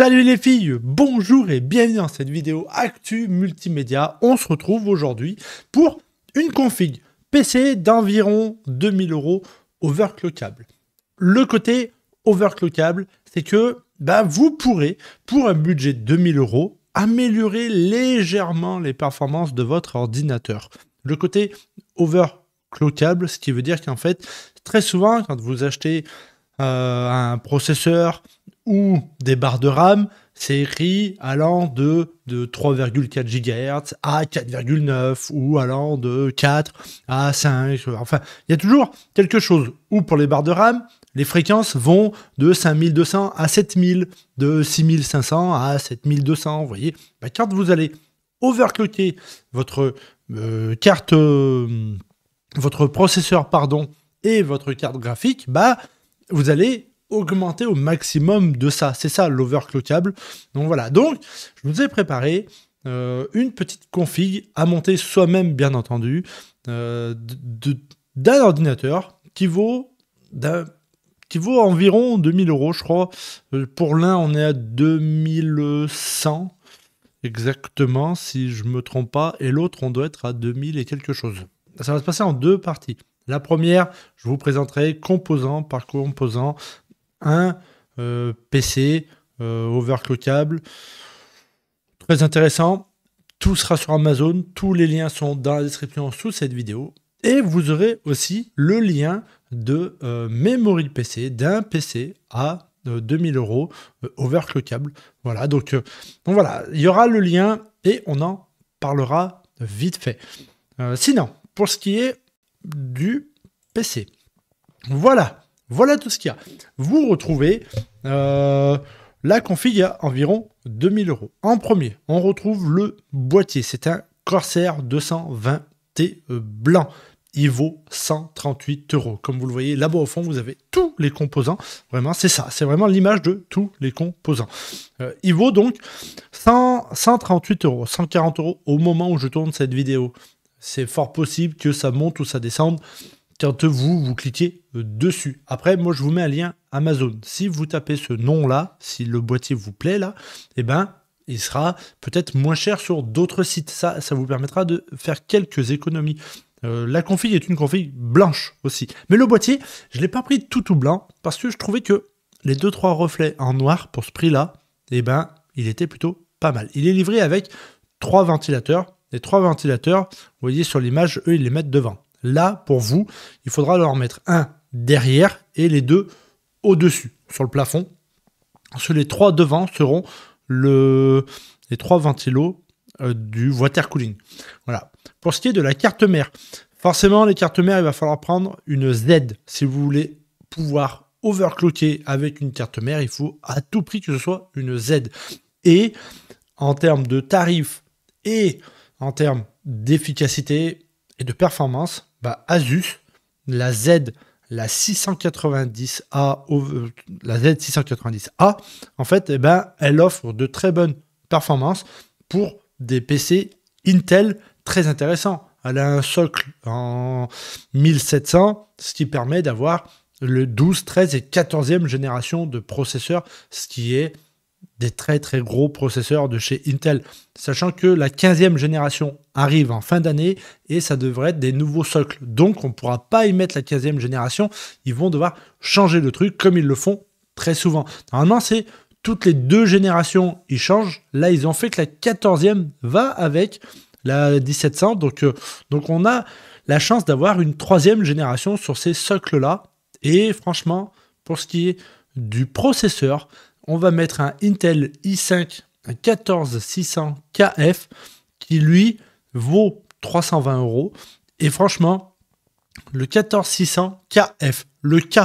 Salut les filles, bonjour et bienvenue dans cette vidéo Actu Multimédia. On se retrouve aujourd'hui pour une config PC d'environ 2000 euros overclockable. Le côté overclockable, c'est que ben, vous pourrez, pour un budget de 2000 euros, améliorer légèrement les performances de votre ordinateur. Le côté overclockable, ce qui veut dire qu'en fait, très souvent, quand vous achetez euh, un processeur, ou des barres de RAM, écrit allant de, de 3,4 GHz à 4,9 ou allant de 4 à 5. Enfin, il y a toujours quelque chose. Ou pour les barres de RAM, les fréquences vont de 5200 à 7000, de 6500 à 7200. Vous voyez, bah, quand vous allez overclocker votre euh, carte, euh, votre processeur, pardon, et votre carte graphique, bah, vous allez augmenter au maximum de ça. C'est ça l'overclockable. Donc voilà, donc je vous ai préparé euh, une petite config à monter soi-même, bien entendu, euh, d'un ordinateur qui vaut qui vaut environ 2000 euros, je crois. Euh, pour l'un, on est à 2100 exactement, si je me trompe pas, et l'autre, on doit être à 2000 et quelque chose. Ça va se passer en deux parties. La première, je vous présenterai composant par composant un euh, PC euh, overclockable. Très intéressant. Tout sera sur Amazon. Tous les liens sont dans la description sous cette vidéo. Et vous aurez aussi le lien de euh, Memory PC, d'un PC à 2000 euros overclockable. Voilà, donc, voilà, il y aura le lien et on en parlera vite fait. sinon, pour ce qui est du PC, voilà, voilà tout ce qu'il y a. Vous retrouvez euh, la config à environ 2000 euros. En premier, on retrouve le boîtier. C'est un Corsair 220T blanc. Il vaut 138 euros. Comme vous le voyez là-bas au fond, vous avez tous les composants. Vraiment, c'est ça. C'est vraiment l'image de tous les composants. Euh, il vaut donc 138 euros, 140 euros au moment où je tourne cette vidéo. C'est fort possible que ça monte ou ça descende quand vous, vous cliquez euh, dessus. Après, moi, je vous mets un lien Amazon. Si vous tapez ce nom-là, si le boîtier vous plaît, là, eh ben, il sera peut-être moins cher sur d'autres sites. Ça, ça vous permettra de faire quelques économies. Euh, la config est une config blanche aussi. Mais le boîtier, je ne l'ai pas pris tout tout blanc parce que je trouvais que les 2-3 reflets en noir pour ce prix-là, eh ben, il était plutôt pas mal. Il est livré avec 3 ventilateurs. Les 3 ventilateurs, vous voyez sur l'image, eux, ils les mettent devant. Là, pour vous, il faudra leur mettre un derrière et les deux au-dessus, sur le plafond. Sur les trois devant seront les trois ventilos euh, du water cooling. Voilà. Pour ce qui est de la carte mère, forcément, les cartes mères, il va falloir prendre une Z si vous voulez pouvoir overclocker avec une carte mère. Il faut à tout prix que ce soit une Z. Et en termes de tarifs et en termes d'efficacité et de performance, bah, Asus, la Z, la 690A, euh, la Z690A, en fait, eh ben, elle offre de très bonnes performances pour des PC Intel très intéressants. Elle a un socle en 1700, ce qui permet d'avoir le 12, 13 et 14e génération de processeurs, ce qui est des très très gros processeurs de chez Intel, sachant que la 15e génération arrive en fin d'année et ça devrait être des nouveaux socles. Donc on ne pourra pas y mettre la 15e génération, ils vont devoir changer le truc comme ils le font très souvent. Normalement c'est toutes les deux générations, ils changent. Là ils ont fait que la 14e va avec la 1700, donc, euh, donc on a la chance d'avoir une troisième génération sur ces socles-là. Et franchement, pour ce qui est du processeur, on va mettre un Intel i5 un 14600KF qui lui vaut 320 euros. Et franchement, le 14600KF, le K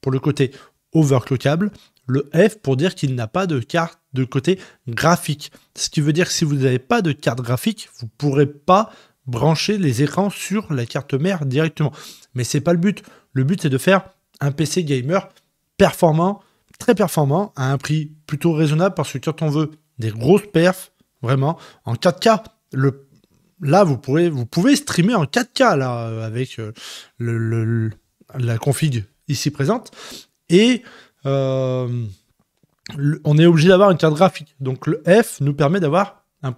pour le côté overclockable, le F pour dire qu'il n'a pas de carte de côté graphique. Ce qui veut dire que si vous n'avez pas de carte graphique, vous ne pourrez pas brancher les écrans sur la carte mère directement. Mais c'est pas le but. Le but c'est de faire un PC gamer performant très performant à un prix plutôt raisonnable parce que quand on veut des grosses perfs, vraiment, en 4K, le, là, vous, pouvez vous pouvez streamer en 4K là, euh, avec euh, le, la config ici présente. Et euh, on est obligé d'avoir une carte graphique. Donc le F nous permet d'avoir un,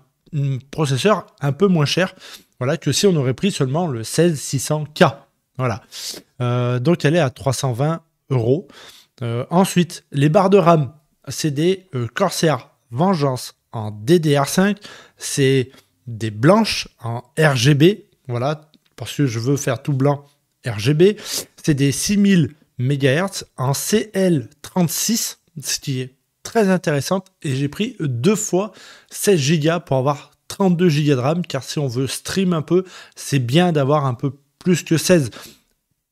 processeur un peu moins cher voilà, que si on aurait pris seulement le 16600K. Voilà. donc elle est à 320 euros. Euh, ensuite, les barres de RAM, c'est des euh, Corsair Vengeance en DDR5, c'est des blanches en RGB, voilà, parce que je veux faire tout blanc RGB, c'est des 6000 MHz en CL36, ce qui est très intéressant, et j'ai pris deux fois 16 Go pour avoir 32 Go de RAM, car si on veut stream un peu, c'est bien d'avoir un peu plus que 16.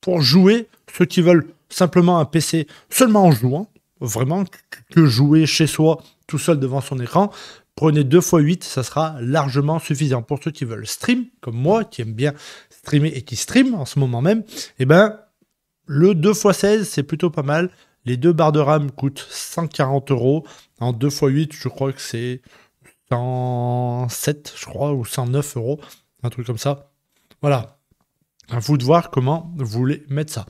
Pour jouer, ceux qui veulent simplement un PC seulement en jouant, vraiment, que jouer chez soi tout seul devant son écran, prenez 2 x 8, ça sera largement suffisant. Pour ceux qui veulent stream, comme moi, qui aime bien streamer et qui stream en ce moment même, eh ben, le 2 x 16, c'est plutôt pas mal. Les deux barres de RAM coûtent 140 euros. En 2 x 8, je crois que c'est 107, je crois, ou 109 euros, un truc comme ça. Voilà. À vous de voir comment vous voulez mettre ça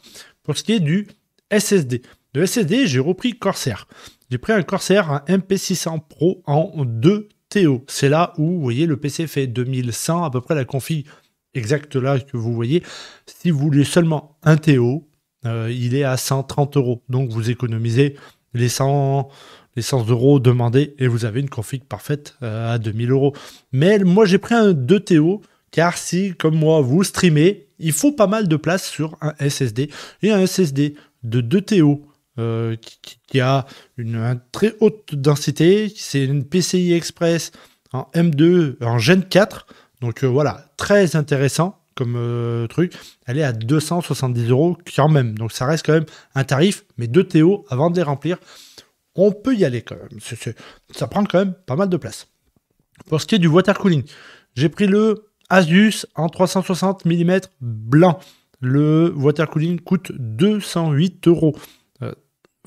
pour ce qui est du SSD. De SSD, j'ai repris Corsair. J'ai pris un Corsair, un MP600 Pro en 2 TO. C'est là où, vous voyez, le PC fait 2100, à peu près la config exacte là que vous voyez. Si vous voulez seulement un TO, euh, il est à 130 euros. Donc vous économisez les 100, euros demandés et vous avez une config parfaite euh, à 2000 euros. Mais moi, j'ai pris un 2 TO car si, comme moi, vous streamez, il faut pas mal de place sur un SSD. Et un SSD de 2 TO euh, qui, a une, très haute densité, c'est une PCI Express en M2, en Gen 4. Donc euh, voilà, très intéressant comme euh, truc. Elle est à 270 euros quand même. Donc ça reste quand même un tarif, mais 2 TO avant de les remplir. On peut y aller quand même. ça prend quand même pas mal de place. Pour ce qui est du water cooling, j'ai pris le Asus en 360 mm blanc. Le water cooling coûte 208 euros. Euh,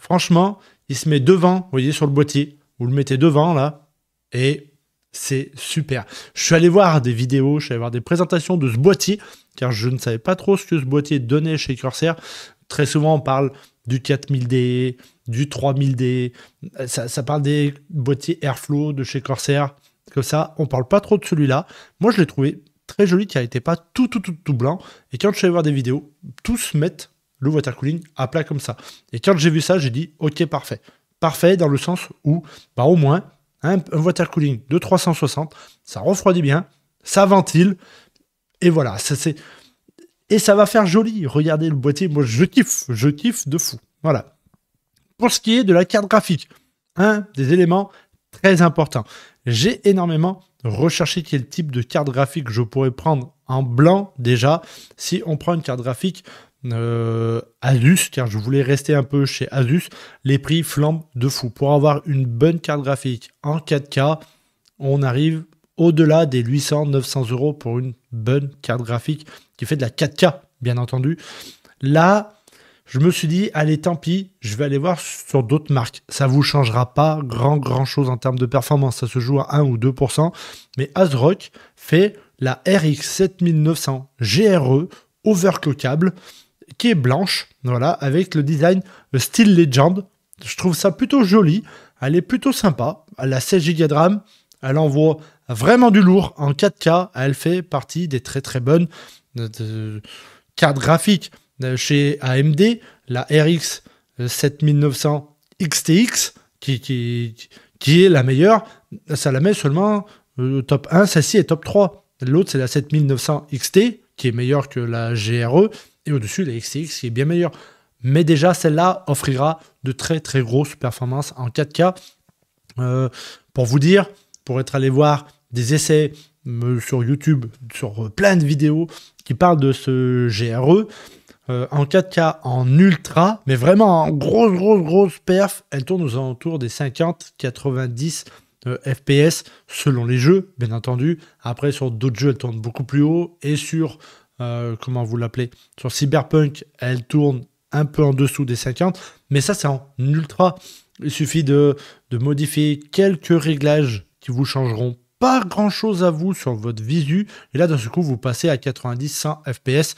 franchement, il se met devant, vous voyez, sur le boîtier. Vous le mettez devant, là, et c'est super. Je suis allé voir des vidéos, je suis allé voir des présentations de ce boîtier, car je ne savais pas trop ce que ce boîtier donnait chez Corsair. Très souvent, on parle du 4000D, du 3000D, euh, ça, parle des boîtiers Airflow de chez Corsair, comme ça. On parle pas trop de celui-là. Moi, je l'ai trouvé très joli qui n'était pas tout, tout, tout, tout blanc. Et quand je vais voir des vidéos, tous mettent le water cooling à plat comme ça. Et quand j'ai vu ça, j'ai dit, ok, parfait. Parfait dans le sens où, bah, au moins, un, un water cooling de 360, ça refroidit bien, ça ventile, et voilà, ça c'est. Et ça va faire joli. Regardez le boîtier, moi je kiffe, je kiffe de fou. Voilà. Pour ce qui est de la carte graphique, un des éléments très importants. J'ai énormément recherché quel type de carte graphique je pourrais prendre en blanc déjà. Si on prend une carte graphique euh, Asus, car je voulais rester un peu chez Asus, les prix flambent de fou. Pour avoir une bonne carte graphique en 4K, on arrive au-delà des 800-900 euros pour une bonne carte graphique qui fait de la 4K, bien entendu. Là, je me suis dit, allez, tant pis, je vais aller voir sur d'autres marques. Ça ne vous changera pas grand, grand chose en termes de performance. Ça se joue à 1 ou 2%. Mais ASRock fait la RX 7900 GRE overclockable qui est blanche, voilà, avec le design style Legend. Je trouve ça plutôt joli. Elle est plutôt sympa. Elle a 16 Go de RAM. Elle envoie vraiment du lourd en 4K. Elle fait partie des très très bonnes euh, cartes graphiques. Euh, chez AMD, la RX 7900 XTX, qui, est la meilleure, ça la met seulement euh, top 1, celle-ci est top 3. L'autre, c'est la 7900 XT, qui est meilleure que la GRE, et au-dessus, la XTX, qui est bien meilleure. Mais déjà, celle-là offrira de très très grosses performances en 4K. Euh, pour vous dire, pour être allé voir des essais sur YouTube, sur plein de vidéos qui parlent de ce GRE, euh, en 4K, en ultra, mais vraiment en grosse, grosse, grosse perf, elle tourne aux alentours des 50, 90 FPS selon les jeux, bien entendu. Après, sur d'autres jeux, elle tourne beaucoup plus haut. Et sur, euh, comment vous l'appelez, sur Cyberpunk, elle tourne un peu en dessous des 50, mais ça, c'est en ultra. Il suffit de, de modifier quelques réglages qui vous changeront pas grand chose à vous sur votre visu. Et là, d'un seul coup, vous passez à 90, 100 FPS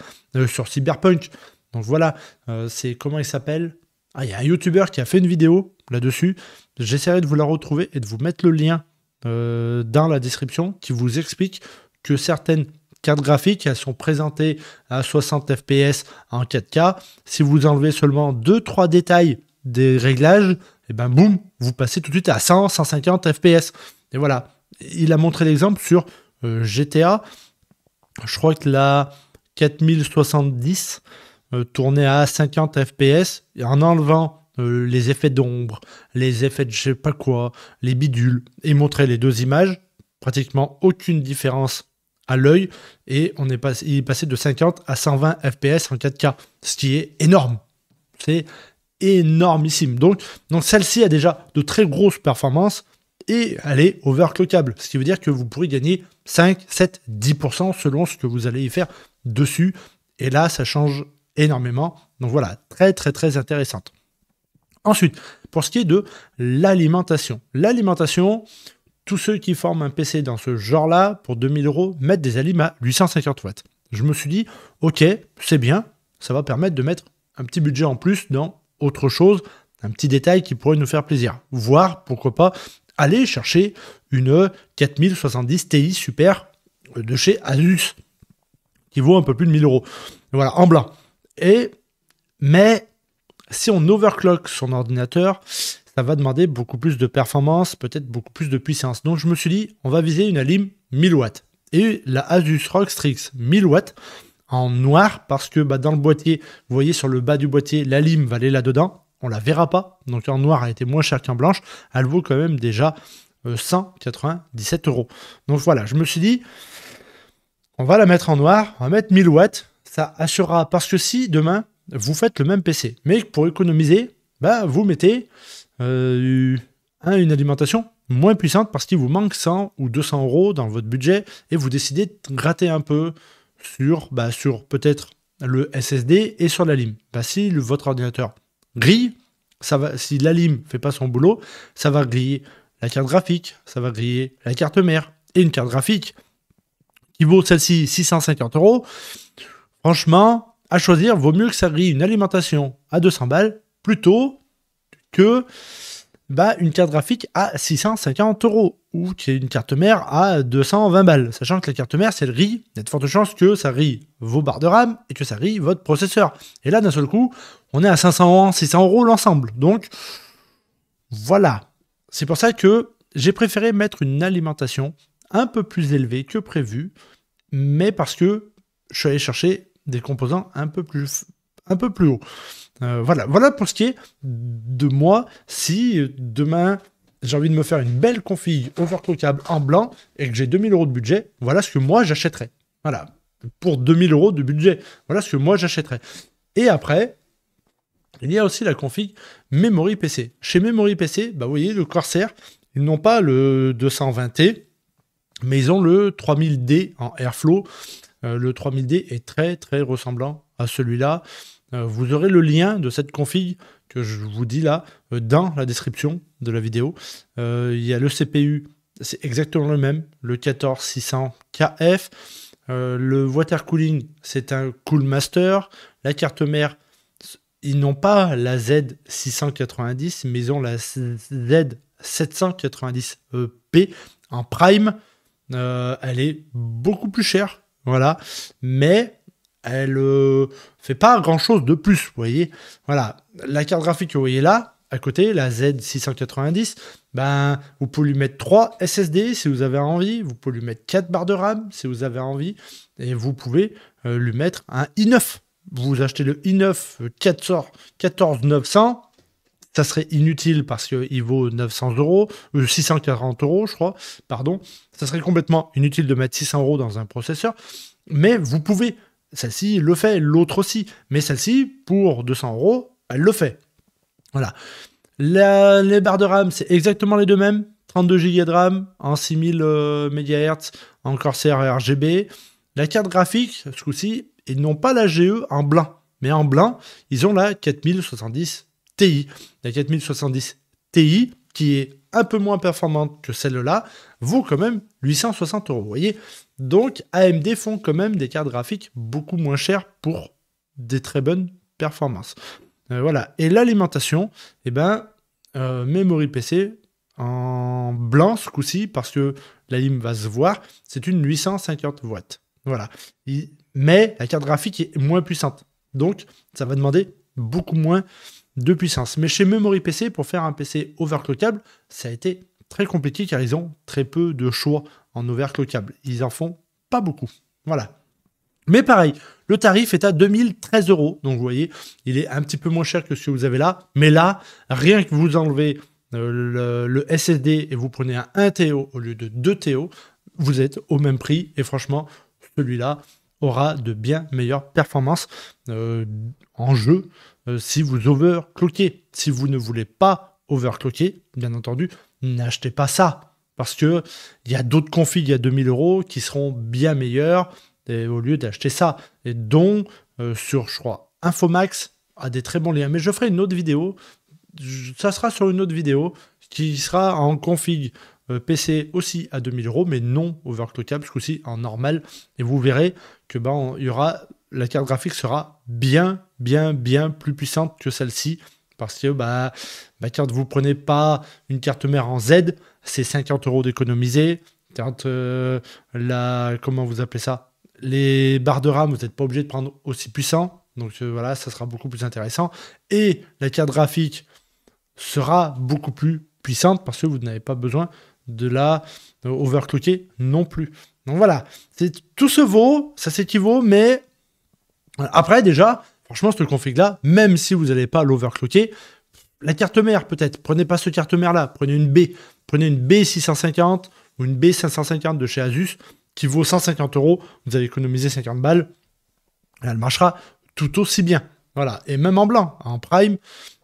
sur Cyberpunk. Donc voilà, euh, c'est comment il s'appelle Ah, il y a un YouTuber qui a fait une vidéo là-dessus. J'essaierai de vous la retrouver et de vous mettre le lien euh, dans la description qui vous explique que certaines cartes graphiques, elles sont présentées à 60 FPS en 4K. Si vous enlevez seulement 2-3 détails des réglages, et eh ben boum, vous passez tout de suite à 100, 150 FPS. Et voilà, il a montré l'exemple sur euh, GTA. Je crois que la 4070 euh, tournait à 50 FPS en enlevant euh, les effets d'ombre, les effets de je sais pas quoi, les bidules, et montrait les deux images. Pratiquement aucune différence à l'œil et on est il est passé de 50 à 120 FPS en 4K, ce qui est énorme. C'est énormissime. Donc, donc celle-ci a déjà de très grosses performances et elle est overclockable, ce qui veut dire que vous pourrez gagner 5, 7, 10% selon ce que vous allez y faire dessus. Et là, ça change énormément. Donc voilà, très très très intéressante. Ensuite, pour ce qui est de l'alimentation. L'alimentation, tous ceux qui forment un PC dans ce genre-là, pour 2000 euros, mettent des aliments à 850 watts. Je me suis dit, ok, c'est bien, ça va permettre de mettre un petit budget en plus dans autre chose, un petit détail qui pourrait nous faire plaisir. Voir, pourquoi pas, aller chercher une 4070 Ti Super euh, de chez Asus, qui vaut un peu plus de 1000 euros. Voilà, en blanc. Et, mais si on overclock son ordinateur, ça va demander beaucoup plus de performance, peut-être beaucoup plus de puissance. Donc je me suis dit, on va viser une Alim 1000 watts. Et la Asus ROG Strix 1000 watts en noir, parce que bah, dans le boîtier, vous voyez sur le bas du boîtier, la l'Alim va aller là-dedans on la verra pas. Donc en noir a été moins chère qu'en blanche. Elle vaut quand même déjà 197 euh, euros. Donc voilà, je me suis dit, on va la mettre en noir, on va mettre 1000 watts. Ça assurera parce que si demain vous faites le même PC, mais pour économiser, bah, vous mettez euh, une alimentation moins puissante parce qu'il vous manque 100 ou 200 euros dans votre budget et vous décidez de gratter un peu sur, bah, sur peut-être le SSD et sur la lime. Bah, si votre ordinateur grille, ça va, si la lime fait pas son boulot, ça va griller la carte graphique, ça va griller la carte mère. Et une carte graphique qui vaut celle-ci 650 euros, franchement, à choisir, vaut mieux que ça grille une alimentation à 200 balles plutôt que bah, une carte graphique à 650 euros ou qu'une une carte mère à 220 balles, sachant que la carte mère, c'est le riz Il y a de fortes chances que ça grille vos barres de RAM et que ça grille votre processeur. Et là, d'un seul coup, on est à 500, 600 euros l'ensemble. Donc, voilà. C'est pour ça que j'ai préféré mettre une alimentation un peu plus élevée que prévu, mais parce que je suis allé chercher des composants un peu plus, un peu plus haut. Euh, voilà. voilà pour ce qui est de moi. Si euh, demain j'ai envie de me faire une belle config overclockable en blanc et que j'ai 2000 euros de budget, voilà ce que moi j'achèterais. Voilà. Pour 2000 euros de budget, voilà ce que moi j'achèterais. Et après, il y a aussi la config Memory PC. Chez Memory PC, bah, vous voyez, le Corsair, ils n'ont pas le 220T, mais ils ont le 3000D en Airflow. Euh, le 3000D est très très ressemblant à celui-là. Euh, vous aurez le lien de cette config que je vous dis là euh, dans la description de la vidéo. Il y a le CPU, c'est exactement le même, le 14600KF. le water cooling, c'est un Coolmaster. La carte mère, ils n'ont pas la Z690, mais ils ont la Z790P e en prime. Euh, elle est beaucoup plus chère, voilà. Mais elle euh, fait pas grand chose de plus, voyez. Voilà, la carte graphique que vous voyez là, à côté, la Z690, ben, vous pouvez lui mettre 3 SSD si vous avez envie, vous pouvez lui mettre 4 barres de RAM si vous avez envie, et vous pouvez euh, lui mettre un i9 vous achetez le i9 14900 ça serait inutile parce qu'il vaut 900 euros, 640 euh, euros, je crois, pardon. Ça serait complètement inutile de mettre 600 euros dans un processeur, mais vous pouvez. Celle-ci le fait, l'autre aussi, mais celle-ci, pour 200 euros, elle le fait. Voilà. les barres de RAM, c'est exactement les deux mêmes. 32 Go de RAM en 6000 MHz en Corsair RGB. La carte graphique, ce coup-ci, ils n'ont pas la GE en blanc. Mais en blanc, ils ont la 4070 Ti. La 4070 Ti, qui est un peu moins performante que celle-là, vaut quand même 860 euros. Vous voyez Donc AMD font quand même des cartes graphiques beaucoup moins chères pour des très bonnes performances. Euh, voilà. Et l'alimentation, eh ben, euh, Memory PC en blanc ce coup-ci, parce que la lime va se voir, c'est une 850 watts. Voilà mais la carte graphique est moins puissante. Donc, ça va demander beaucoup moins de puissance. Mais chez Memory PC, pour faire un PC overclockable, ça a été très compliqué car ils ont très peu de choix en overclockable. Ils en font pas beaucoup. Voilà. Mais pareil, le tarif est à 2013 euros. Donc vous voyez, il est un petit peu moins cher que ce que vous avez là. Mais là, rien que vous enlevez euh, le, le, SSD et vous prenez un 1 TO au lieu de 2 TO, vous êtes au même prix. Et franchement, celui-là, aura de bien meilleures performances euh, en jeu euh, si vous overclockez. Si vous ne voulez pas overclocker, bien entendu, n'achetez pas ça. Parce qu'il y a d'autres configs à 2000 euros qui seront bien meilleurs et, au lieu d'acheter ça. Et dont euh, sur, je crois, Infomax a des très bons liens. Mais je ferai une autre vidéo. Ça sera sur une autre vidéo qui sera en config euh, PC aussi à 2000 euros, mais non overclockable, ce coup-ci en normal. Et vous verrez que ben, y aura, la carte graphique sera bien, bien, bien plus puissante que celle-ci. Parce que bah, quand vous prenez pas une carte mère en Z, c'est 50 euros d'économiser. Quand euh, la, comment vous appelez ça Les barres de RAM, vous n'êtes pas obligé de prendre aussi puissant. Donc euh, voilà, ça sera beaucoup plus intéressant. Et la carte graphique sera beaucoup plus puissante parce que vous n'avez pas besoin de la euh, overclocker non plus. Donc voilà, tout se vaut, ça vaut, mais euh, après déjà, franchement, ce config-là, même si vous n'allez pas l'overclocker, la carte mère peut-être, prenez pas ce carte mère-là, prenez une B, prenez une B650 ou une B550 de chez Asus qui vaut 150 euros, vous avez économisé 50 balles, elle marchera tout aussi bien. Voilà, et même en blanc, en prime,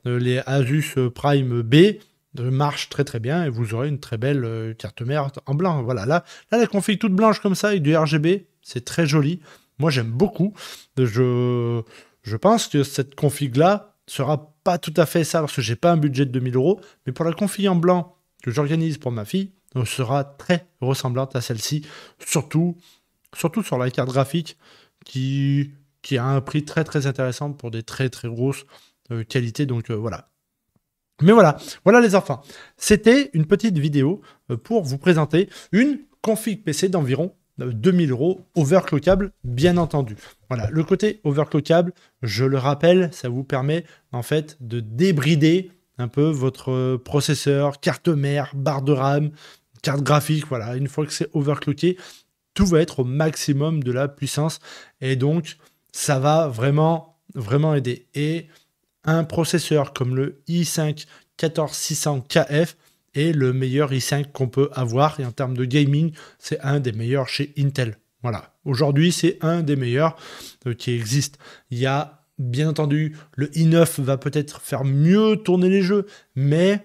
euh, les Asus Prime B, marche très très bien et vous aurez une très belle euh, carte mère en blanc. Voilà, là, la config toute blanche comme ça avec du RGB, c'est très joli. Moi j'aime beaucoup. Je, je pense que cette config là sera pas tout à fait ça parce que j'ai pas un budget de 2000 euros, mais pour la config en blanc que j'organise pour ma fille, elle euh, sera très ressemblante à celle-ci, surtout, surtout sur la carte graphique qui, qui a un prix très très intéressant pour des très très grosses euh, qualités. Donc voilà, mais voilà, voilà les enfants. C'était une petite vidéo euh, pour vous présenter une config PC d'environ 2000 euh, euros overclockable, bien entendu. Voilà, le côté overclockable, je le rappelle, ça vous permet en fait de débrider un peu votre euh, processeur, carte mère, barre de RAM, carte graphique. Voilà, une fois que c'est overclocké, tout va être au maximum de la puissance et donc ça va vraiment, vraiment aider. Et un processeur comme le i5 14600KF est le meilleur i5 qu'on peut avoir. Et en termes de gaming, c'est un des meilleurs chez Intel. Voilà. Aujourd'hui, c'est un des meilleurs euh, qui existe. Il y a, bien entendu, le i9 va peut-être faire mieux tourner les jeux, mais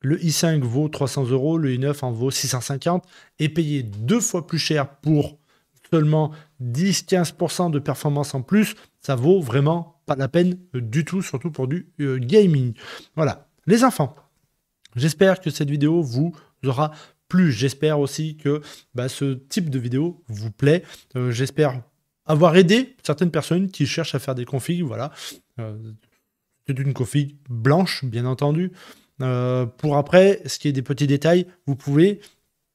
le i5 vaut 300 euros, le i9 en vaut 650, et payer deux fois plus cher pour seulement 10-15% de performance en plus, ça vaut vraiment pas la peine euh, du tout, surtout pour du euh, gaming. Voilà, les enfants. J'espère que cette vidéo vous aura plu. J'espère aussi que bah, ce type de vidéo vous plaît. Euh, j'espère avoir aidé certaines personnes qui cherchent à faire des configs. Voilà, c'est une config blanche, bien entendu. pour après, ce qui est des petits détails, vous pouvez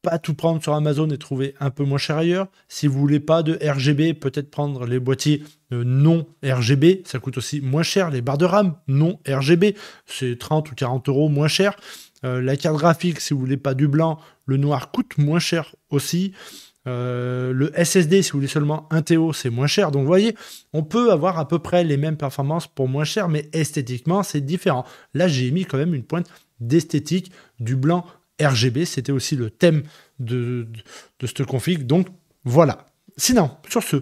pas tout prendre sur Amazon et trouver un peu moins cher ailleurs. Si vous voulez pas de RGB, peut-être prendre les boîtiers euh, non RGB. Ça coûte aussi moins cher. Les barres de RAM non RGB, c'est 30 ou 40 euros moins cher. Euh, la carte graphique, si vous voulez pas du blanc, le noir coûte moins cher aussi. Euh, le SSD, si vous voulez seulement un TO, c'est moins cher. Donc, vous voyez, on peut avoir à peu près les mêmes performances pour moins cher, mais esthétiquement, c'est différent. Là, j'ai mis quand même une pointe d'esthétique, du blanc RGB, c'était aussi le thème de, de, config. Donc voilà. Sinon, sur ce,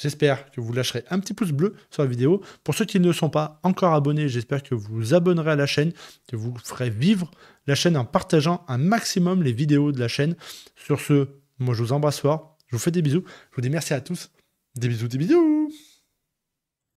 J'espère que vous lâcherez un petit pouce bleu sur la vidéo. Pour ceux qui ne sont pas encore abonnés, j'espère que vous vous abonnerez à la chaîne, que vous ferez vivre la chaîne en partageant un maximum les vidéos de la chaîne. Sur ce, moi je vous embrasse fort, je vous fais des bisous, je vous dis merci à tous. Des bisous, des bisous